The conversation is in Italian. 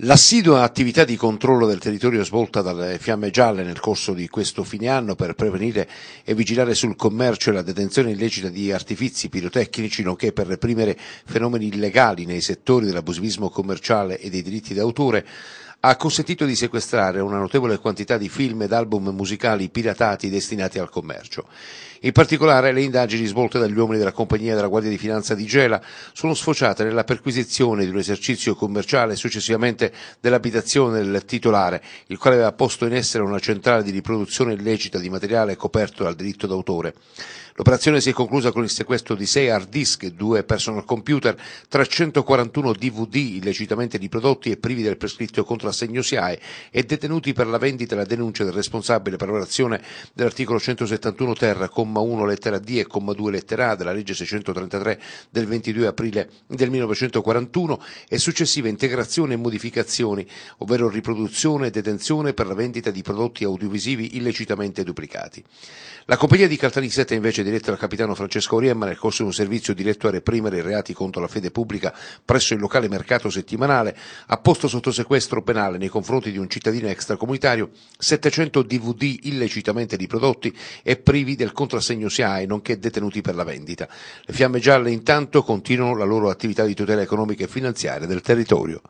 L'assidua attività di controllo del territorio svolta dalle Fiamme Gialle nel corso di questo fine anno per prevenire e vigilare sul commercio e la detenzione illecita di artifizi pirotecnici nonché per reprimere fenomeni illegali nei settori dell'abusivismo commerciale e dei diritti d'autore ha consentito di sequestrare una notevole quantità di film ed album musicali piratati destinati al commercio. In particolare le indagini svolte dagli uomini della compagnia della Guardia di Finanza di Gela sono sfociate nella perquisizione di un esercizio commerciale e successivamente dell'abitazione del titolare, il quale aveva posto in essere una centrale di riproduzione illecita di materiale coperto dal diritto d'autore. L'operazione si è conclusa con il sequestro di 6 hard disk, 2 personal computer, 341 DVD illecitamente riprodotti e privi del prescritto contratto l'assegno SIAE e detenuti per la vendita e la denuncia del responsabile per l'orazione dell'articolo 171 terra, comma 1 lettera D e comma 2 lettera A della legge 633 del 22 aprile del 1941 e successive integrazioni e modificazioni, ovvero riproduzione e detenzione per la vendita di prodotti audiovisivi illecitamente duplicati. La compagnia di Caltanissetta invece diretta dal capitano Francesco Oriemma nel corso di un servizio diretto a reprimere i reati contro la fede pubblica presso il locale mercato settimanale ha posto sotto sequestro per penale nei confronti di un cittadino extracomunitario 700 DVD illecitamente riprodotti e privi del contrassegno SIAE, nonché detenuti per la vendita. Le fiamme gialle intanto continuano la loro attività di tutela economica e finanziaria del territorio.